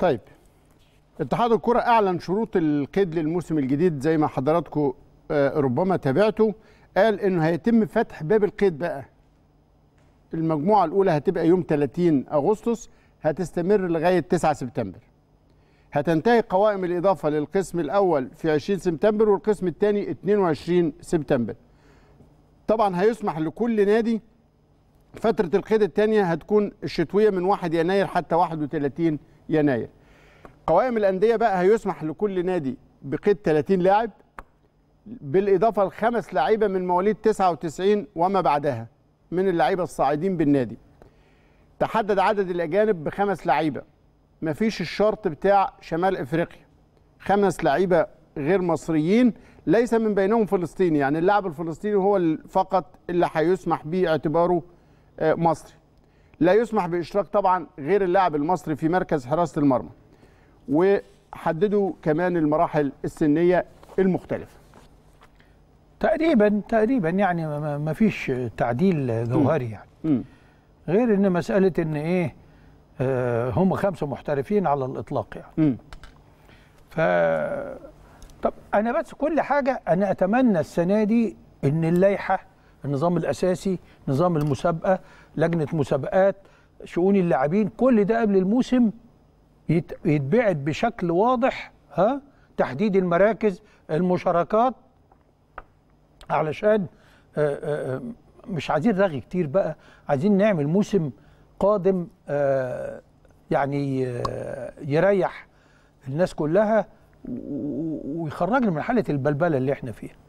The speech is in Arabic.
طيب اتحاد الكرة أعلن شروط القيد للموسم الجديد زي ما حضراتكم آه، ربما تابعتوا قال إنه هيتم فتح باب القيد بقى المجموعة الأولى هتبقى يوم 30 أغسطس هتستمر لغاية 9 سبتمبر هتنتهي قوائم الإضافة للقسم الأول في 20 سبتمبر والقسم الثاني 22 سبتمبر طبعا هيسمح لكل نادي فترة القيد الثانية هتكون الشتوية من 1 يناير حتى 31 يناير قوائم الأندية بقى هيسمح لكل نادي بقيد 30 لاعب بالإضافة لخمس لعيبة من مواليد 99 وما بعدها من اللعيبة الصاعدين بالنادي تحدد عدد الأجانب بخمس لعيبة مفيش الشرط بتاع شمال إفريقيا خمس لعيبة غير مصريين ليس من بينهم فلسطيني يعني اللاعب الفلسطيني هو فقط اللي هيسمح به اعتباره آه، مصري لا يسمح باشراك طبعا غير اللاعب المصري في مركز حراسه المرمى وحددوا كمان المراحل السنيه المختلفه تقريبا تقريبا يعني ما فيش تعديل جوهري يعني غير ان مساله ان ايه آه، هم خمسه محترفين على الاطلاق يعني ف طب انا بس كل حاجه انا اتمنى السنه دي ان اللائحه النظام الاساسي نظام المسابقه لجنه مسابقات شؤون اللاعبين كل ده قبل الموسم يتبعد بشكل واضح ها تحديد المراكز المشاركات علشان آه، آه، آه، مش عايزين رغي كتير بقى عايزين نعمل موسم قادم يعني يريح الناس كلها ويخرجنا من حاله البلبله اللي احنا فيها